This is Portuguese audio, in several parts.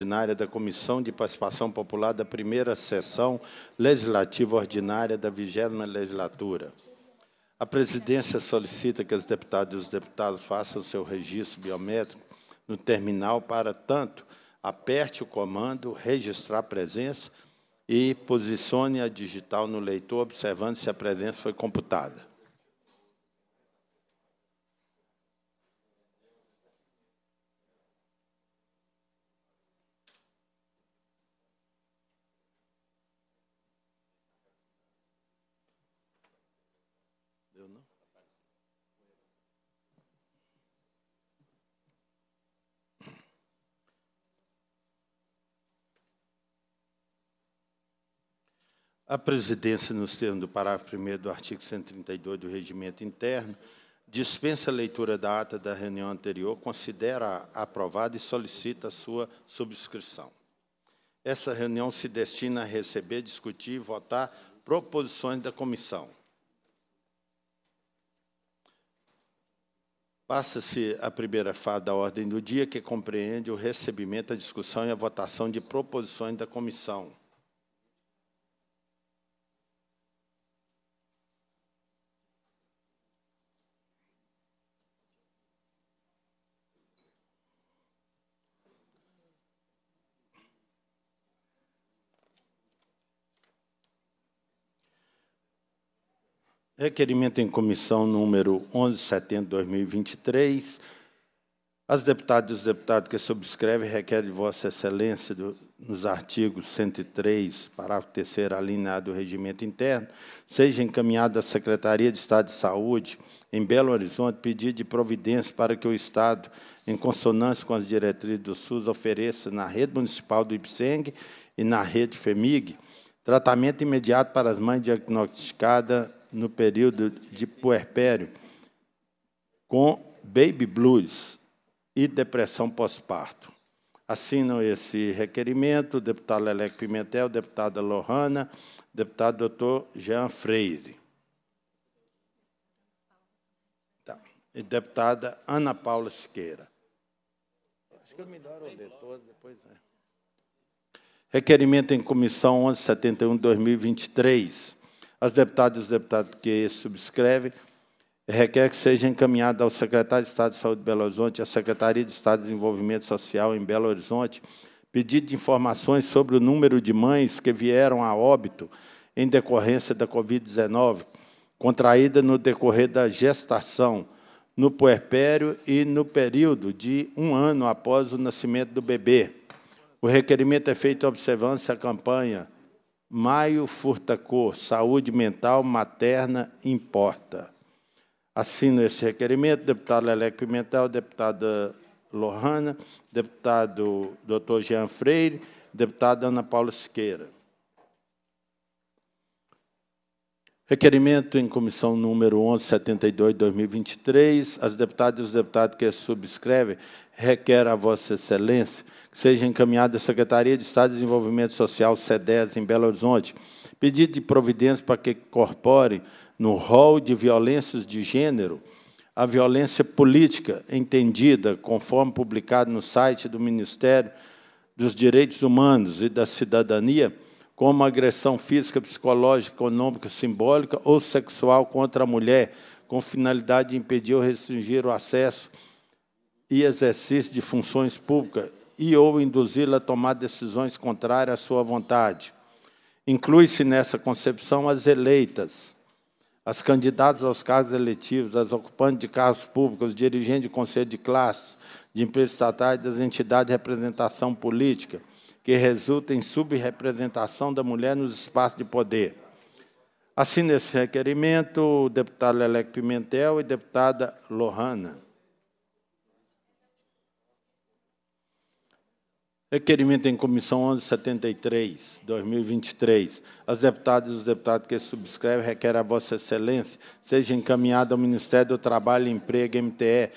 ordinária da Comissão de Participação Popular da primeira sessão legislativa ordinária da vigésima legislatura. A presidência solicita que as deputadas e os deputados façam seu registro biométrico no terminal para tanto aperte o comando registrar presença e posicione a digital no leitor observando se a presença foi computada. A presidência, nos termos do parágrafo 1 do artigo 132 do Regimento Interno, dispensa a leitura da ata da reunião anterior, considera -a aprovada e solicita a sua subscrição. Essa reunião se destina a receber, discutir e votar proposições da comissão. Passa-se a primeira fase da ordem do dia, que compreende o recebimento, a discussão e a votação de proposições da comissão. Requerimento em comissão número 11 de setembro de 2023. As deputadas e os deputados que subscrevem requerem de Vossa Excelência, do, nos artigos 103, parágrafo 3, alinhado do Regimento Interno, seja encaminhada à Secretaria de Estado de Saúde, em Belo Horizonte, pedido de providência para que o Estado, em consonância com as diretrizes do SUS, ofereça na rede municipal do IPSENG e na rede FEMIG tratamento imediato para as mães diagnosticadas no período de puerpério com baby blues e depressão pós-parto. Assinam esse requerimento o deputado Lelec Pimentel, deputada Lohana, deputado doutor Jean Freire. Tá. E deputada Ana Paula Siqueira. Acho que eu melhor o detor, depois... Né? Requerimento em comissão 1171-2023 as deputadas e os deputados que subscrevem requer que seja encaminhado ao secretário de Estado de Saúde de Belo Horizonte, à Secretaria de Estado de Desenvolvimento Social em Belo Horizonte, pedido de informações sobre o número de mães que vieram a óbito em decorrência da Covid-19, contraída no decorrer da gestação, no puerpério e no período de um ano após o nascimento do bebê. O requerimento é feito observância à campanha Maio Furtacor, saúde mental materna importa. Assino esse requerimento, deputado Leleco Pimentel, deputada Lohana, deputado Dr. Jean Freire, deputada Ana Paula Siqueira. Requerimento em comissão número 1172 2023, as deputadas e os deputados que a subscrevem requer a Vossa Excelência que seja encaminhada à Secretaria de Estado de Desenvolvimento Social, SEDES, em Belo Horizonte, pedido de providência para que incorpore no rol de violências de gênero a violência política, entendida conforme publicado no site do Ministério dos Direitos Humanos e da Cidadania, como agressão física, psicológica, econômica, simbólica ou sexual contra a mulher, com finalidade de impedir ou restringir o acesso e exercício de funções públicas e ou induzi-la a tomar decisões contrárias à sua vontade. Inclui-se nessa concepção as eleitas, as candidatas aos cargos eletivos, as ocupantes de cargos públicos, os dirigentes de conselho de classe, de empresas estatais, das entidades de representação política, que resulta em subrepresentação da mulher nos espaços de poder. Assina esse requerimento o deputado Lelec Pimentel e deputada Lohana. Requerimento em comissão 1173, 2023. As deputadas e os deputados que subscrevem requerem a Vossa Excelência seja encaminhado ao Ministério do Trabalho, e Emprego, MTE,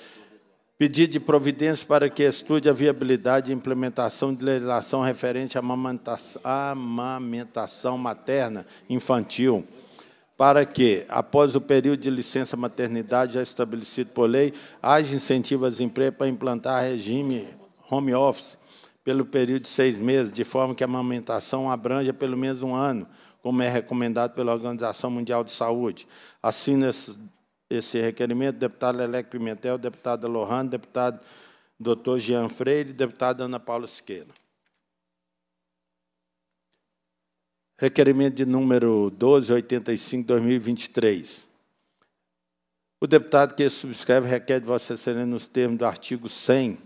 Pedido de providência para que estude a viabilidade e implementação de legislação referente à amamentação materna infantil, para que, após o período de licença maternidade já estabelecido por lei, haja incentivo às empresas para implantar regime home office pelo período de seis meses, de forma que a amamentação abranja pelo menos um ano, como é recomendado pela Organização Mundial de Saúde. Assim, nesses esse requerimento, deputado Lelec Pimentel, deputada Lohan, deputado doutor Jean Freire e deputada Ana Paula Siqueira. Requerimento de número 1285-2023. O deputado que subscreve requer de Vossa Excelência, nos termos do artigo 100,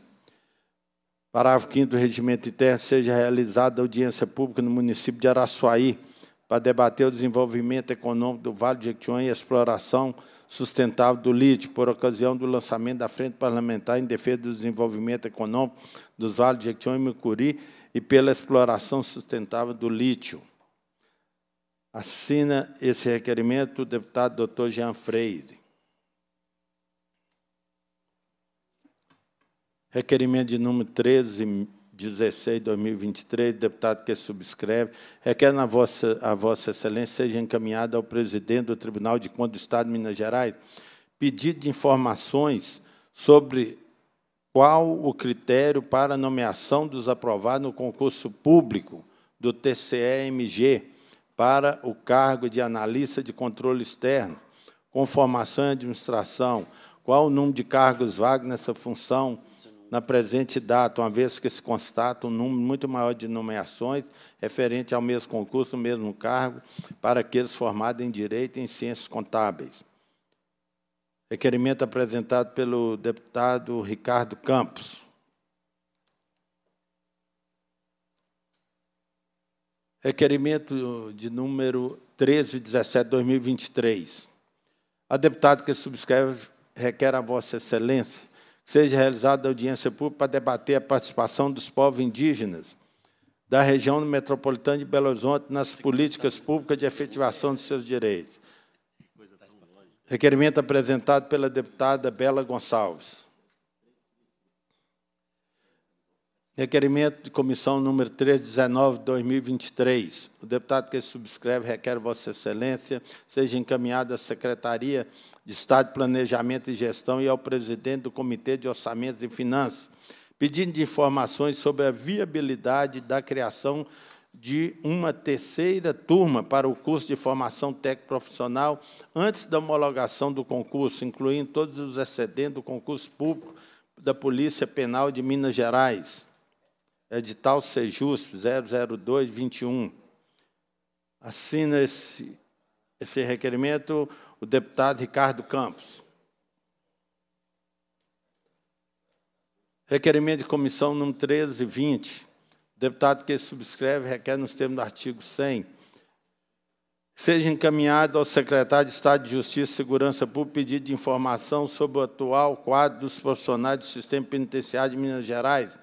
parágrafo 5 do Regimento Interno, seja realizada audiência pública no município de Araçuaí, para debater o desenvolvimento econômico do Vale de Jequitinhonha e a exploração sustentável do lítio, por ocasião do lançamento da Frente Parlamentar em Defesa do Desenvolvimento Econômico dos Vales de Jequitinhonha e Mucuri e pela exploração sustentável do lítio. Assina esse requerimento o deputado doutor Jean Freire. Requerimento de número 13, 16 2023, deputado que subscreve, requer é é na vossa, a Vossa Excelência seja encaminhada ao presidente do Tribunal de Contas do Estado de Minas Gerais pedido de informações sobre qual o critério para nomeação dos aprovados no concurso público do TCEMG para o cargo de analista de controle externo, com formação em administração, qual o número de cargos vagos nessa função na presente data, uma vez que se constata um número muito maior de nomeações referente ao mesmo concurso, mesmo cargo, para aqueles formados em Direito e em Ciências Contábeis. Requerimento apresentado pelo deputado Ricardo Campos. Requerimento de número 1317 2023. A deputada que subscreve requer a Vossa Excelência seja realizada audiência pública para debater a participação dos povos indígenas da região metropolitana de Belo Horizonte nas políticas públicas de efetivação de seus direitos. Requerimento apresentado pela deputada Bela Gonçalves. Requerimento de comissão número 319, 2023. O deputado que subscreve requer Vossa Excelência seja encaminhado à Secretaria de Estado de Planejamento e Gestão e ao presidente do Comitê de Orçamento e Finanças, pedindo informações sobre a viabilidade da criação de uma terceira turma para o curso de formação técnico profissional antes da homologação do concurso, incluindo todos os excedentes do concurso público da Polícia Penal de Minas Gerais. Edital Sejus 00221. Assina esse, esse requerimento o deputado Ricardo Campos. Requerimento de comissão número 1320. O deputado que subscreve requer, nos termos do artigo 100, seja encaminhado ao secretário de Estado de Justiça e Segurança Pública pedido de informação sobre o atual quadro dos profissionais do sistema penitenciário de Minas Gerais,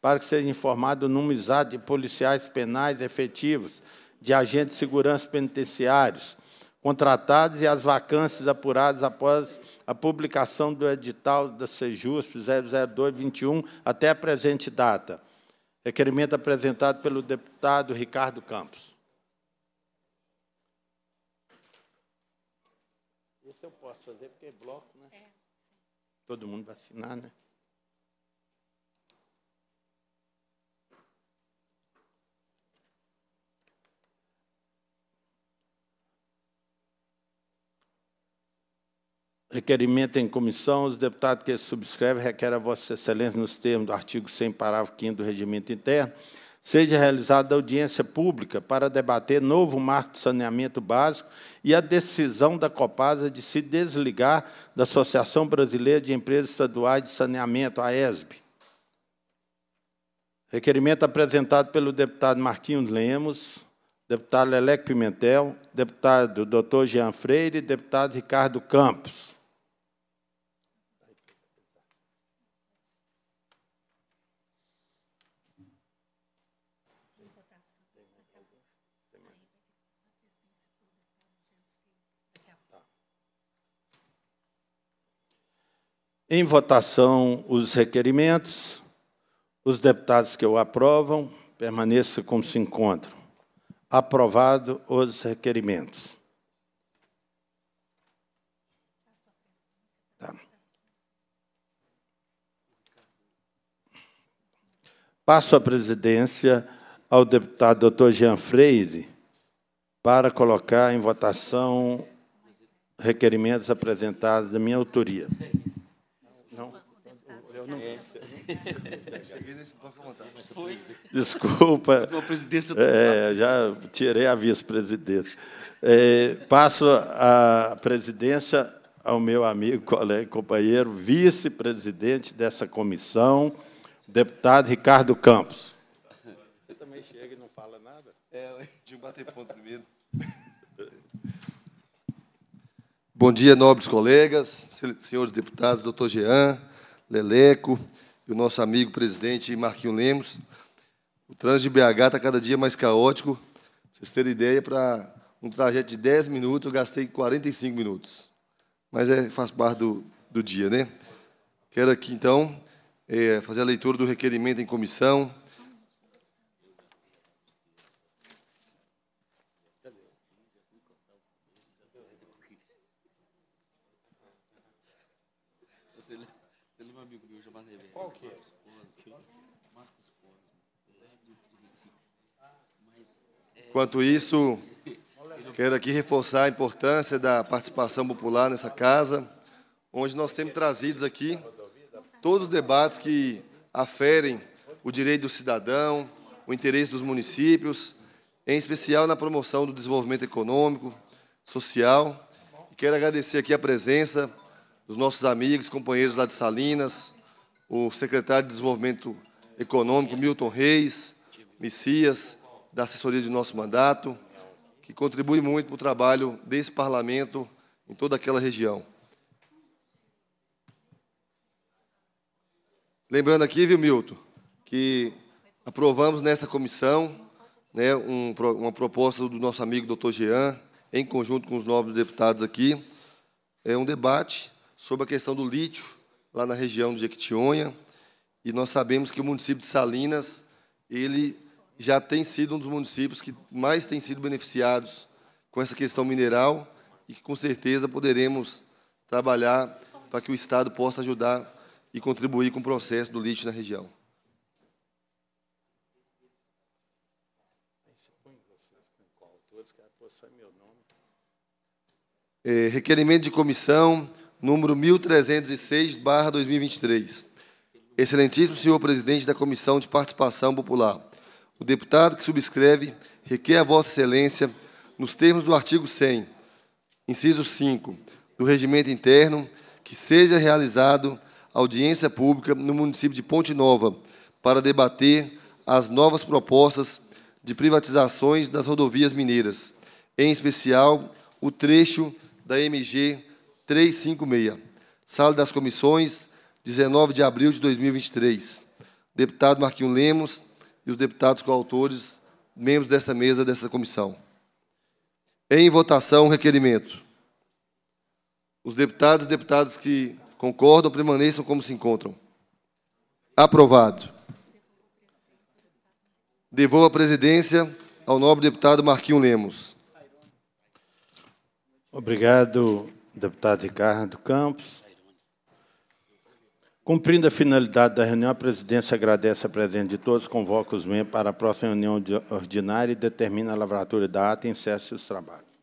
para que seja informado o número exato de policiais penais efetivos, de agentes de segurança penitenciários, contratados e as vacâncias apuradas após a publicação do edital da Sejus 00221 até a presente data. Requerimento apresentado pelo deputado Ricardo Campos. Esse eu posso fazer, porque é bloco, né? É. Todo mundo vai assinar, né? Requerimento em comissão. Os deputados que subscrevem requerem a Vossa Excelência, nos termos do artigo 100, parágrafo 5 do Regimento Interno, seja realizada audiência pública para debater novo marco de saneamento básico e a decisão da Copasa de se desligar da Associação Brasileira de Empresas Estaduais de Saneamento, a ESB. Requerimento apresentado pelo deputado Marquinhos Lemos, deputado Leleque Pimentel, deputado Dr. Jean Freire e deputado Ricardo Campos. Em votação, os requerimentos. Os deputados que o aprovam, permaneça como se encontram. Aprovado os requerimentos. Tá. Passo a presidência ao deputado doutor Jean Freire para colocar em votação requerimentos apresentados da minha autoria. Eu não... É. Cheguei nesse Foi. Desculpa. A presidência é, já tirei a vice-presidência. É, passo a presidência ao meu amigo, colega e companheiro, vice-presidente dessa comissão, deputado Ricardo Campos. Você também chega e não fala nada? É, de um bater ponto primeiro. Bom dia, nobres colegas, senhores deputados, doutor Jean, Leleco, e o nosso amigo presidente Marquinho Lemos. O trânsito de BH está cada dia mais caótico. Para vocês terem ideia, para um trajeto de 10 minutos, eu gastei 45 minutos. Mas é, faz parte do, do dia, né? Quero aqui, então, é, fazer a leitura do requerimento em comissão. Você amigo meu, Giovanni Rever. Qual que é? Marcos Cosmo. Enquanto isso, quero aqui reforçar a importância da participação popular nessa casa, onde nós temos trazidos aqui todos os debates que aferem o direito do cidadão, o interesse dos municípios, em especial na promoção do desenvolvimento econômico, social. E quero agradecer aqui a presença os nossos amigos, companheiros lá de Salinas, o secretário de Desenvolvimento Econômico, Milton Reis, Messias, da assessoria de nosso mandato, que contribui muito para o trabalho desse parlamento em toda aquela região. Lembrando aqui, viu, Milton, que aprovamos nessa comissão né, um, uma proposta do nosso amigo doutor Jean, em conjunto com os nobres deputados aqui, é um debate sobre a questão do lítio lá na região de Jequitinhonha, e nós sabemos que o município de Salinas, ele já tem sido um dos municípios que mais tem sido beneficiados com essa questão mineral e que com certeza poderemos trabalhar para que o Estado possa ajudar e contribuir com o processo do lítio na região. É, requerimento de comissão número 1306/2023. Excelentíssimo senhor presidente da Comissão de Participação Popular, o deputado que subscreve requer a vossa excelência nos termos do artigo 100, inciso 5, do regimento interno, que seja realizado audiência pública no município de Ponte Nova para debater as novas propostas de privatizações das rodovias mineiras, em especial o trecho da MG 356. Sala das Comissões, 19 de abril de 2023. Deputado Marquinho Lemos e os deputados coautores, membros dessa mesa, dessa comissão. Em votação, requerimento. Os deputados e deputadas que concordam permaneçam como se encontram. Aprovado. Devolvo a presidência ao nobre deputado Marquinho Lemos. Obrigado, deputado Ricardo Campos. Cumprindo a finalidade da reunião, a presidência agradece a presença de todos, convoca os membros para a próxima reunião ordinária e determina a lavratura da ata e encerra os trabalhos.